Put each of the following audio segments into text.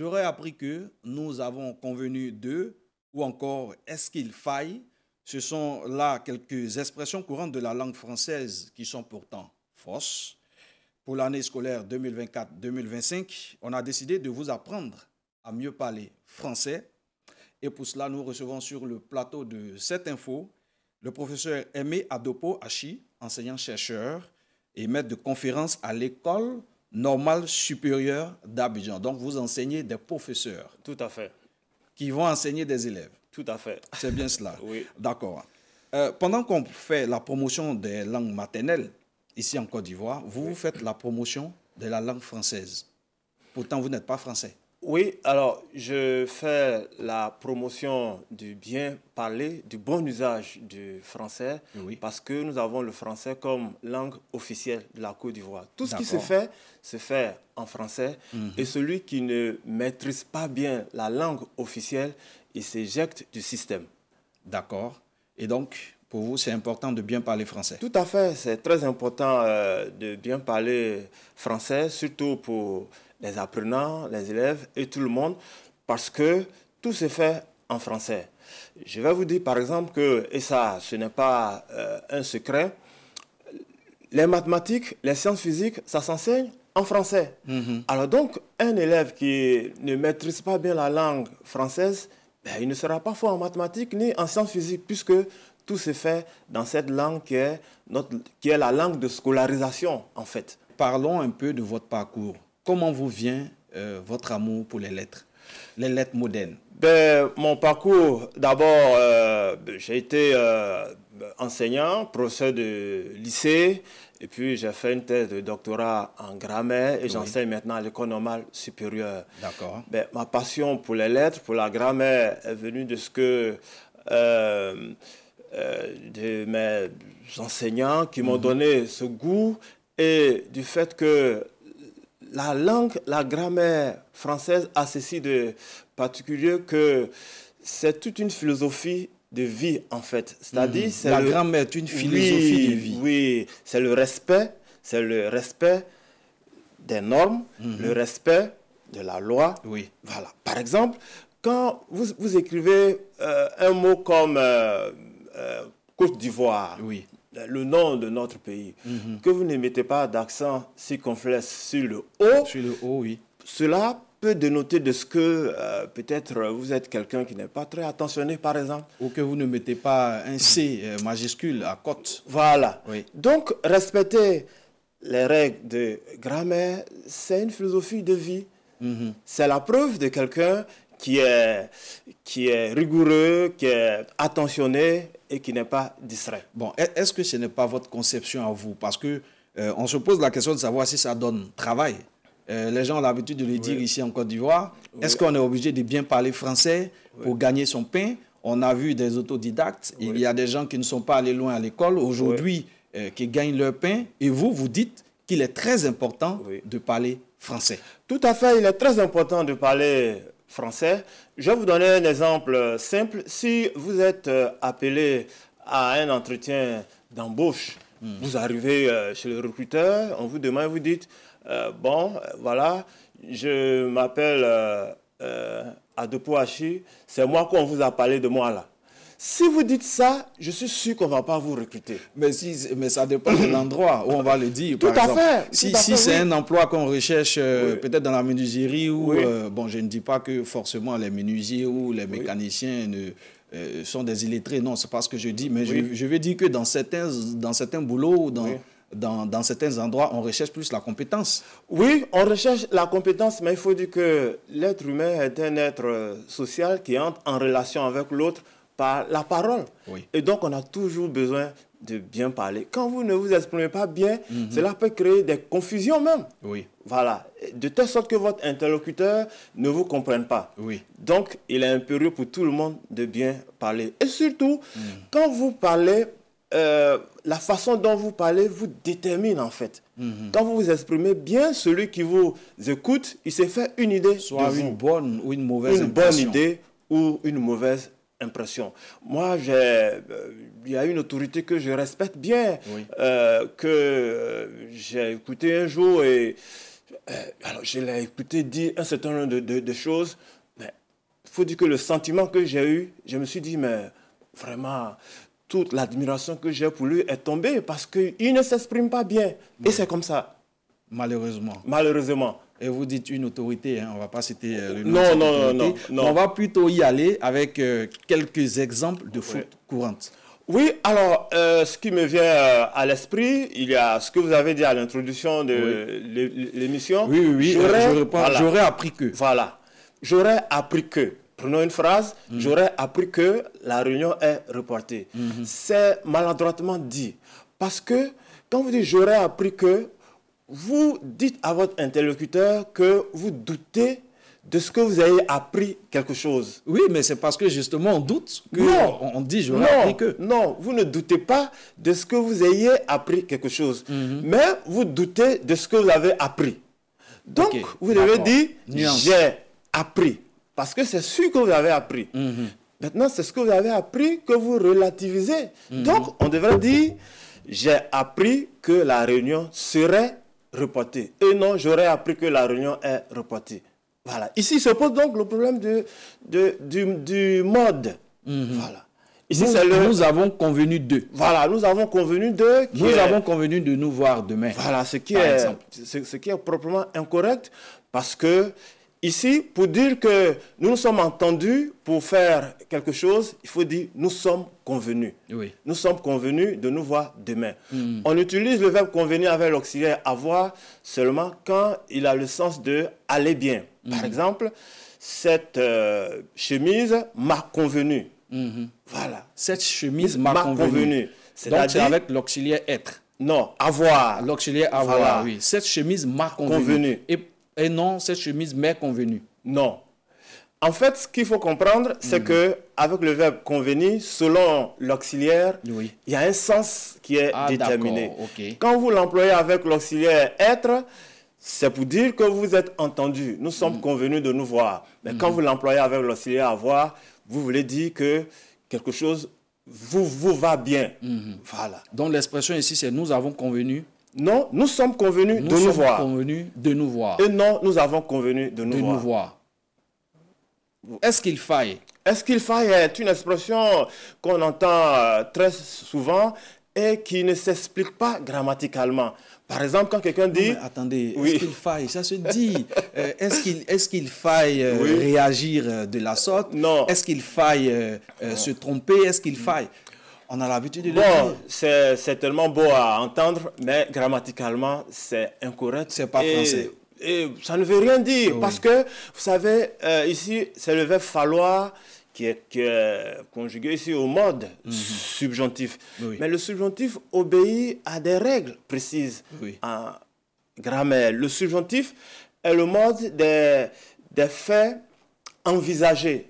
j'aurais appris que nous avons convenu d'eux ou encore est-ce qu'il faille Ce sont là quelques expressions courantes de la langue française qui sont pourtant fausses. Pour l'année scolaire 2024-2025, on a décidé de vous apprendre à mieux parler français. Et pour cela, nous recevons sur le plateau de cette info le professeur Aimé Adopo Hachi, enseignant-chercheur et maître de conférence à l'école Normal supérieur d'Abidjan. Donc, vous enseignez des professeurs. Tout à fait. Qui vont enseigner des élèves. Tout à fait. C'est bien cela. oui. D'accord. Euh, pendant qu'on fait la promotion des langues maternelles ici en Côte d'Ivoire, vous faites la promotion de la langue française. Pourtant, vous n'êtes pas français. Oui, alors je fais la promotion du bien parler, du bon usage du français, parce que nous avons le français comme langue officielle de la Côte d'Ivoire. Tout ce qui se fait, se fait en français, mhm. et celui qui ne maîtrise pas bien la langue officielle, il s'éjecte du système. D'accord. Et donc, pour vous, c'est important de bien parler français Tout à fait, c'est très important euh, de bien parler français, surtout pour les apprenants, les élèves et tout le monde, parce que tout se fait en français. Je vais vous dire par exemple que, et ça ce n'est pas euh, un secret, les mathématiques, les sciences physiques, ça s'enseigne en français. Mhm. Alors donc, un élève qui ne maîtrise pas bien la langue française, ben, il ne sera pas fort en mathématiques ni en sciences physiques, puisque tout se fait dans cette langue qui est, qui est la langue de scolarisation, en fait. Parlons un peu de votre parcours comment vous vient euh, votre amour pour les lettres, les lettres modernes ben, Mon parcours, d'abord, euh, ben, j'ai été euh, enseignant, professeur de lycée, et puis j'ai fait une thèse de doctorat en grammaire, et j'enseigne maintenant à l'école normale supérieure. D'accord. Ben, ma passion pour les lettres, pour la grammaire, est venue de ce que... de mes enseignants qui m'ont mhm. donné ce goût et du fait que la langue, la grammaire française a ceci de particulier que c'est toute une philosophie de vie en fait. C'est-à-dire, hmm. la grammaire est une philosophie de vie. Oui, c'est le respect, c'est le respect des normes, hmm. le respect de la loi. Oui. Voilà. Par exemple, quand vous, vous écrivez euh, un mot comme euh, euh, Côte d'Ivoire, oui. Euh, le nom de notre pays, mhm. que vous ne mettez pas d'accent circonflexe sur le haut, sur le haut, oui. cela peut dénoter de ce que euh, peut-être vous êtes quelqu'un qui n'est pas très attentionné, par exemple. Ou que vous ne mettez pas un C euh, majuscule à côte. Voilà. Donc, respecter les règles de grammaire, c'est une philosophie de vie. Mhm. C'est la preuve de quelqu'un qui est, qui est rigoureux, qui est attentionné et qui n'est pas distrait. Bon, est-ce que ce n'est pas votre conception à vous Parce que euh, on se pose la question de savoir si ça donne travail. Euh, les gens ont l'habitude de le dire ici en Côte d'Ivoire. Est-ce qu'on est obligé de bien parler français pour gagner son pain On a vu des autodidactes. Il y a des gens qui ne sont pas allés loin à l'école aujourd'hui euh, qui gagnent leur pain. Et vous, vous dites qu'il est très important de parler français. Tout à fait, il est très important de parler français. Je vais vous donner un exemple simple. Si vous êtes euh, appelé à un entretien d'embauche, hmm. vous arrivez euh, chez le recruteur, on vous demande, vous dites, euh, bon, voilà, je m'appelle euh, c'est moi qu'on vous a parlé de moi là. Si vous dites ça, je suis sûr qu'on ne va pas vous recruter. Mais, si, mais ça dépend de l'endroit où on va le dire. Tout, à, fait, si, c'est un emploi qu'on recherche euh, peut-être dans la menuiserie, ou, euh, bon, je ne dis pas que forcément les menuisiers ou les mécaniciens ne, euh, sont des illettrés. Non, c'est pas ce que je dis. Mais je, veux dire que dans certains, dans certains boulots, dans, dans, dans, certains endroits, on recherche plus la compétence. Oui, on recherche la compétence, mais il faut dire que l'être humain est un être social qui entre en relation avec l'autre par la parole. Et donc, on a toujours besoin de bien parler. Quand vous ne vous exprimez pas bien, mhm. cela peut créer des confusions même. Oui. Voilà. De telle sorte que votre interlocuteur ne vous comprenne pas. Oui. Donc, il est impérieux pour tout le monde de bien parler. Et surtout, mhm. quand vous parlez, euh, la façon dont vous parlez vous détermine en fait. Mhm. Quand vous vous exprimez bien, celui qui vous écoute, il s'est fait une idée. Soit une bonne ou une mauvaise Une bonne idée ou une mauvaise impression. Moi, euh, il y a une autorité que je respecte bien, euh, que euh, j'ai écouté un jour et alors je l'ai écouté dire un certain nombre de, choses, mais il faut dire que le sentiment que j'ai eu, je me suis dit, mais vraiment, toute l'admiration que j'ai pour lui est tombée parce qu'il ne s'exprime pas bien. Et c'est comme ça. Malheureusement. Malheureusement. Et vous dites une autorité, hein, on ne va pas citer euh, Non, non, non, On va plutôt y aller avec euh, quelques exemples de fautes courante. – courantes. Oui, alors, euh, ce qui me vient à l'esprit, il y a ce que vous avez dit à l'introduction de l'émission. Oui, oui, J'aurais appris que. Voilà. J'aurais appris que. Prenons une phrase, mm. j'aurais appris que la réunion est reportée. Mm-hmm. C'est maladroitement dit. Parce que quand vous dites j'aurais appris que, vous dites à votre interlocuteur que vous doutez de ce que vous avez appris quelque chose. Oui, mais c'est parce que justement on doute que non, on dit Non, appris que. Non, vous ne doutez pas de ce que vous ayez appris quelque chose, mhm. mais vous doutez de ce que vous avez appris. Donc, vous devez dire j'ai appris, parce que c'est sûr que vous avez appris. Mhm. Maintenant, c'est ce que vous avez appris que vous relativisez. Mhm. Donc, on devrait dire j'ai appris que la réunion serait reportée. Et non, j'aurais appris que la réunion est reportée. Voilà. Ici se pose donc le problème de, de du, du, mode. Mhm. Voilà. Ici, nous, le... nous, avons convenu de. Voilà, nous avons convenu de. Nous avons convenu de nous voir demain. Voilà, ce qui, est, ce, qui est proprement incorrect parce que Ici, pour dire que nous nous sommes entendus pour faire quelque chose, il faut dire nous sommes convenus. Oui. Nous sommes convenus de nous voir demain. Hmm. On utilise le verbe convenir avec l'auxiliaire avoir seulement quand il a le sens de aller bien. Par hmm. exemple, cette euh, chemise m'a convenu. Hmm. Voilà. Cette chemise m'a convenu. C'est dire... avec l'auxiliaire être. Non, avoir. L'auxiliaire avoir, Cette chemise m'a convenu. convenu. Et et non, cette chemise m'est convenue. Non. En fait, ce qu'il faut comprendre, c'est mhm. que avec le verbe convenu, selon l'auxiliaire, oui. il y a un sens qui est ah, déterminé. Quand vous l'employez avec l'auxiliaire être, c'est pour dire que vous êtes entendu. Nous sommes mhm. convenus de nous voir. Mais quand mhm. vous l'employez avec l'auxiliaire avoir, vous voulez dire que quelque chose vous, vous va bien. Voilà. Donc l'expression ici, c'est nous avons convenu non, nous sommes convenus de nous voir. Nous sommes convenus de nous voir. Et non, nous avons convenu de nous de voir. Nous voir. Est-ce qu'il faille Est-ce qu'il faille est une expression qu'on entend euh, très souvent et qui ne s'explique pas grammaticalement. Par exemple, quand quelqu'un dit... attendez, est-ce qu'il faille Ça se dit. Euh, est-ce qu'il est qu'il faille euh, réagir de la sorte Non. Est-ce qu'il faille se tromper Est-ce qu'il faille on a l'habitude de bon, dire. C'est, tellement beau à entendre, mais grammaticalement, c'est incorrect. C'est pas français. Et ça ne veut rien dire, parce que, vous savez, euh, ici, c'est le verbe falloir qui est, conjugué ici au mode mhm. subjonctif. Mais le subjonctif obéit à des règles précises oui. en grammaire. Le subjonctif est le mode des, des faits envisagés.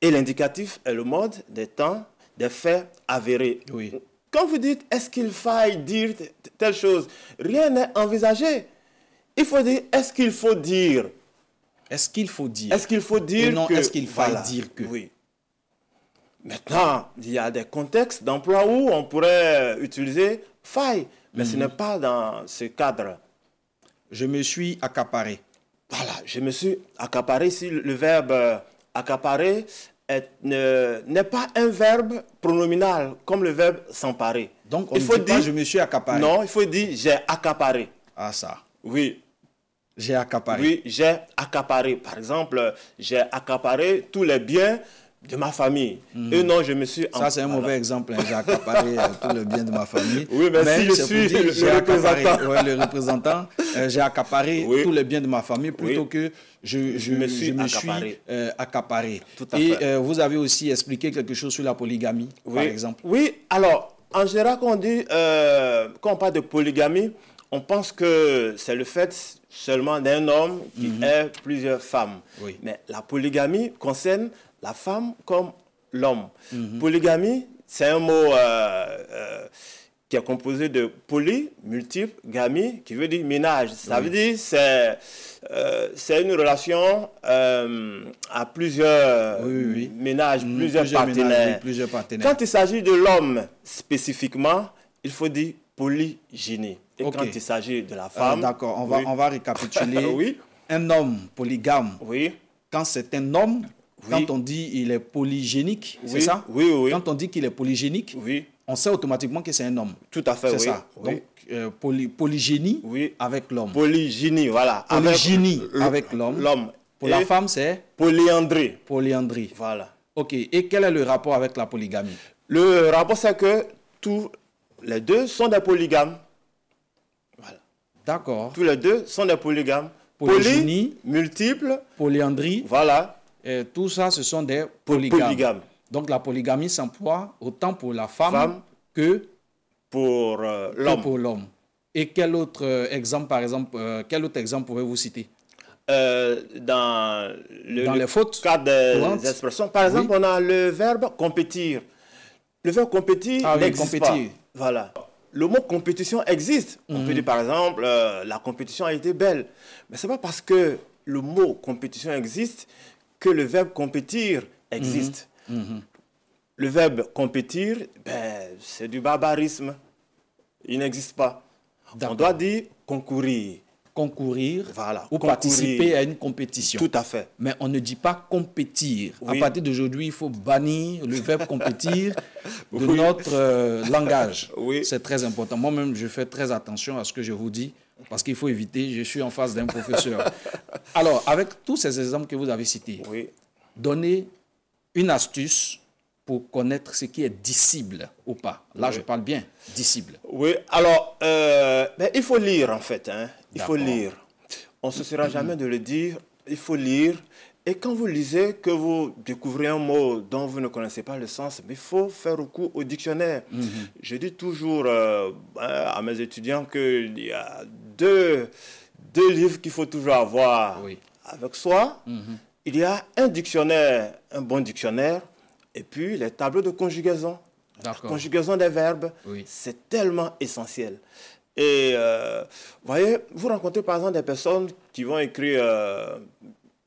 Et l'indicatif est le mode des temps des faits avérés. Oui. Quand vous dites est-ce qu'il faille dire telle chose, rien n'est envisagé. Il faut dire est-ce qu'il faut dire Est-ce qu'il faut dire Est-ce qu'il faut dire non, est-ce qu'il faille dire que Oui. Maintenant, il y a des contextes d'emploi où on pourrait utiliser faille, mais ce mhm. n'est pas dans ce cadre. Je me suis accaparé. Voilà, je me suis accaparé. Si le verbe euh, accaparer n'est pas un verbe pronominal comme le verbe s'emparer. Donc on il faut dit dire, pas je me suis accaparé. Non, il faut dire j'ai accaparé. Ah ça. Oui. J'ai accaparé. Oui, j'ai accaparé. Par exemple, j'ai accaparé tous les biens de ma famille. Mhm. Et non, je me suis... Ça, c'est un mauvais exemple. Hein, j'ai accaparé euh, tout le bien de ma famille. Oui, mais, je suis le, représentant. Oui, le représentant, j'ai accaparé tout le bien de ma famille plutôt que je, je, me suis accaparé. Euh, Et euh, vous avez aussi expliqué quelque chose sur la polygamie, par exemple. Oui, alors, en général, quand on, dit, quand on parle de polygamie, on pense que c'est le fait seulement d'un homme qui mmh. plusieurs femmes. Mais la polygamie concerne la femme comme l'homme. Polygamie, c'est un mot euh, euh, qui est composé de poly, multiple, gamie, qui veut dire ménage. Ça veut dire c'est euh, c'est une relation à plusieurs ménages, mm, plusieurs, partenaires. plusieurs, partenaires. Quand il s'agit de l'homme spécifiquement, il faut dire polygynie. Et quand il s'agit de la femme... D'accord, on, va, on va récapituler. un homme polygame. Oui. Quand c'est un homme quand on dit il est polygénique, c'est ça Oui, oui. Quand on dit qu'il est polygénique, oui. on sait automatiquement que c'est un homme. Tout à fait, C'est oui. ça. Donc, euh, polygénie oui. avec l'homme. Polygénie, voilà. Polygénie avec, l'homme. L'homme. Pour la femme, c'est Polyandrie. Polyandrie. Voilà. OK. Et quel est le rapport avec la polygamie Le rapport, c'est que tous les deux sont des polygames. Voilà. D'accord. Tous les deux sont des polygames. Polygénie. multiple. Polyandrie. Voilà tout ça, ce sont des polygames. Donc la polygamie s'emploie autant pour la femme, que euh, pour l'homme. Et quel autre euh, exemple, par exemple, euh, quel autre exemple pouvez-vous citer dans, le, fautes cas expressions. Par exemple, on a le verbe compétir. Le verbe compétir ah, compétir. Pas. Voilà. Le mot compétition existe. On peut mm. dire par exemple, la compétition a été belle. Mais ce n'est pas parce que le mot compétition existe que le verbe compétir existe. Mhm. Mhm. Le verbe compétir, ben, c'est du barbarisme. Il n'existe pas. On doit dire concourir. Concourir voilà, ou participer à une compétition. Tout à fait. Mais on ne dit pas compétir. À partir d'aujourd'hui, il faut bannir le verbe compétir de notre euh, langage. Oui. C'est très important. Moi-même, je fais très attention à ce que je vous dis parce qu'il faut éviter, je suis en face d'un professeur. Alors, avec tous ces exemples que vous avez cités, oui. donnez une astuce pour connaître ce qui est dissible ou pas. Là, je parle bien, dissible. Oui, alors, euh, ben, il faut lire en fait. Hein. Il faut lire. On ne se sera mhm. jamais de le dire, il faut lire. Et quand vous lisez, que vous découvrez un mot dont vous ne connaissez pas le sens, mais il faut faire recours au dictionnaire. Mhm. Je dis toujours euh, ben, à mes étudiants qu'il y a deux, deux livres qu'il faut toujours avoir oui. avec soi. Mhm. Il y a un dictionnaire, un bon dictionnaire, et puis les tableaux de conjugaison. La conjugaison des verbes, c'est tellement essentiel. Et euh, voyez, vous rencontrez par exemple des personnes qui vont écrire euh,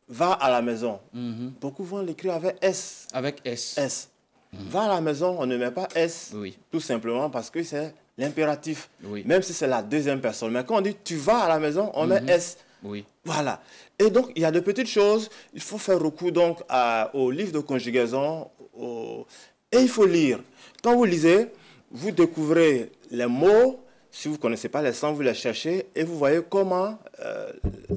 va à la maison. Mhm. Beaucoup vont l'écrire avec S. Avec S. Mhm. Va à la maison, on ne met pas S, tout simplement parce que c'est l'impératif. Même si c'est la deuxième personne. Mais quand on dit tu vas à la maison, on met mhm. S. Voilà. Et donc, il y a de petites choses. Il faut faire recours donc au livre de conjugaison. Et il faut lire. Quand vous lisez, vous découvrez les mots si vous ne connaissez pas les sens, vous les cherchez et vous voyez comment euh,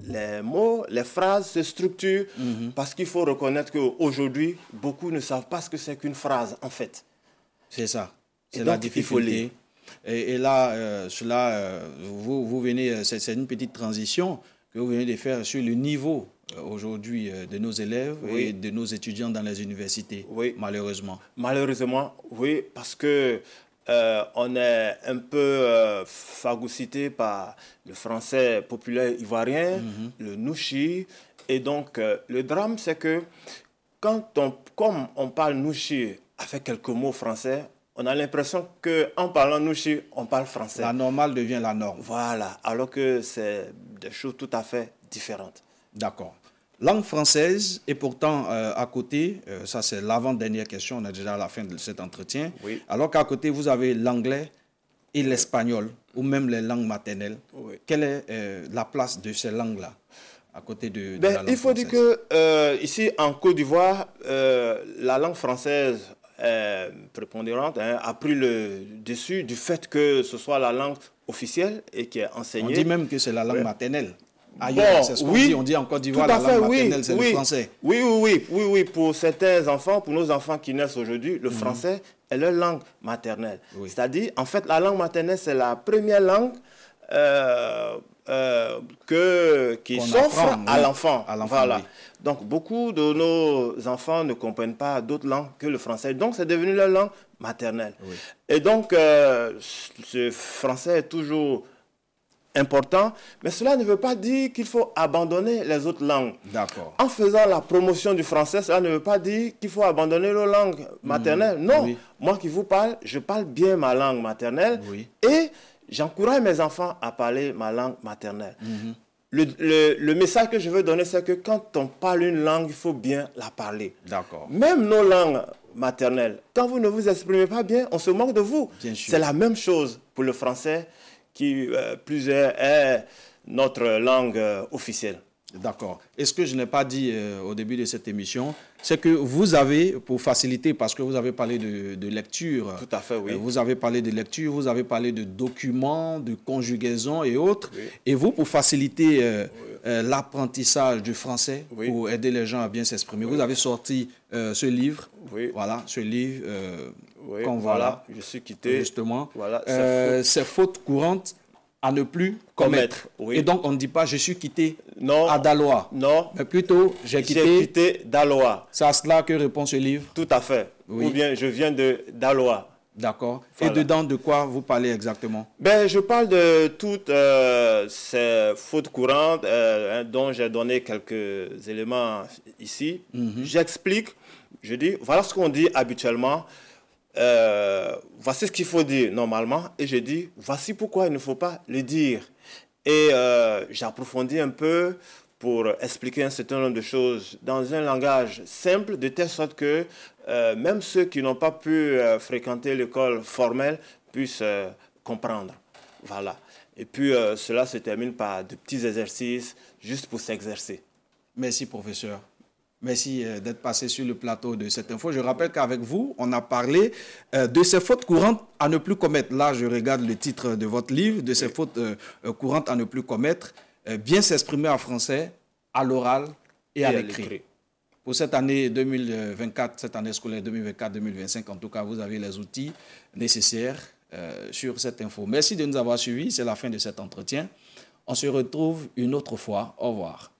les mots, les phrases se structurent. Mhm. Parce qu'il faut reconnaître qu'aujourd'hui, beaucoup ne savent pas ce que c'est qu'une phrase, en fait. C'est ça. C'est la difficulté. Et, là, euh, cela, euh, vous, venez, c'est une petite transition que vous venez de faire sur le niveau aujourd'hui de nos élèves et de nos étudiants dans les universités, malheureusement. Malheureusement, oui, parce que euh, on est un peu fagocité euh, par le français populaire ivoirien, mhm. le nouchi. Et donc, euh, le drame, c'est que quand comme on parle nouchi avec quelques mots français, on a l'impression qu'en parlant nouchi, on parle français. La normale devient la norme. Voilà, alors que c'est des choses tout à fait différentes. D'accord. Langue française, et pourtant, euh, à côté, euh, ça c'est l'avant-dernière question, on est déjà à la fin de cet entretien, alors qu'à côté, vous avez l'anglais et l'espagnol, ou même les langues maternelles. Quelle est euh, la place de ces langues-là à côté de, la ben, langue Il faut dire que ici, en Côte d'Ivoire, la langue française prépondérante hein, a pris le dessus du fait que ce soit la langue officielle et qui est enseignée. On dit même que c'est la langue maternelle ailleurs. oui, On dit en Côte d'Ivoire, la langue maternelle, c'est le français. Oui, oui, oui, oui, Pour certains enfants, pour nos enfants qui naissent aujourd'hui, le mhm. français est leur langue maternelle. C'est-à-dire, en fait, la langue maternelle, c'est la première langue euh, euh, que, qui s'offre à l'enfant. Donc, beaucoup de nos enfants ne comprennent pas d'autres langues que le français. Donc, c'est devenu leur langue maternelle. Et donc, euh, ce français est toujours important, mais cela ne veut pas dire qu'il faut abandonner les autres langues. D'accord. En faisant la promotion du français, cela ne veut pas dire qu'il faut abandonner nos langues maternelles. Hmm. Non, moi qui vous parle, je parle bien ma langue maternelle oui. et j'encourage mes enfants à parler ma langue maternelle. Hmm. Le, message que je veux donner, c'est que quand on parle une langue, il faut bien la parler. D'accord. Même nos langues maternelles, quand vous ne vous exprimez pas bien, on se moque de vous. C'est la même chose pour le français, qui euh, plus est notre langue euh, officielle. D'accord. Et ce que je n'ai pas dit euh, au début de cette émission, c'est que vous avez, pour faciliter, parce que vous avez parlé de, lecture. Tout à fait, oui. vous avez parlé de lecture, vous avez parlé de documents, de conjugaison et autres. Et vous, pour faciliter l'apprentissage du français, ou pour aider les gens à bien s'exprimer, vous avez sorti ce livre. Voilà, ce livre voilà, je suis quitté. Justement, voilà, euh, ces fautes courantes à ne plus commettre. Et donc, on ne dit pas je suis quitté à Daloa. Non. Mais plutôt, j'ai quitté, quitté C'est à cela que répond ce livre Tout à fait. Ou bien, je viens de Daloa. D'accord. Et dedans, de quoi vous parlez exactement ben, Je parle de toutes euh, ces fautes courantes euh, hein, dont j'ai donné quelques éléments ici. Mm-hmm. J'explique, je dis, voilà ce qu'on dit habituellement. Euh, voici ce qu'il faut dire normalement, et je dis, voici pourquoi il ne faut pas le dire. Et euh, j'approfondis un peu pour expliquer un certain nombre de choses dans un langage simple, de telle sorte que euh, même ceux qui n'ont pas pu fréquenter l'école formelle puissent comprendre. Voilà. Et puis cela se termine par de petits exercices juste pour s'exercer. Merci professeur. Merci euh, d'être passé sur le plateau de cette info. Je rappelle qu'avec vous, on a parlé euh, de ces fautes courantes à ne plus commettre. Là, je regarde le titre de votre livre, de ces fautes euh, courantes à ne plus commettre. bien s'exprimer en français, à l'oral et, à l'écrit. Pour cette année 2024, cette année scolaire 2024-2025, en tout cas, vous avez les outils nécessaires sur cette info. Merci de nous avoir suivis. C'est la fin de cet entretien. On se retrouve une autre fois. Au revoir.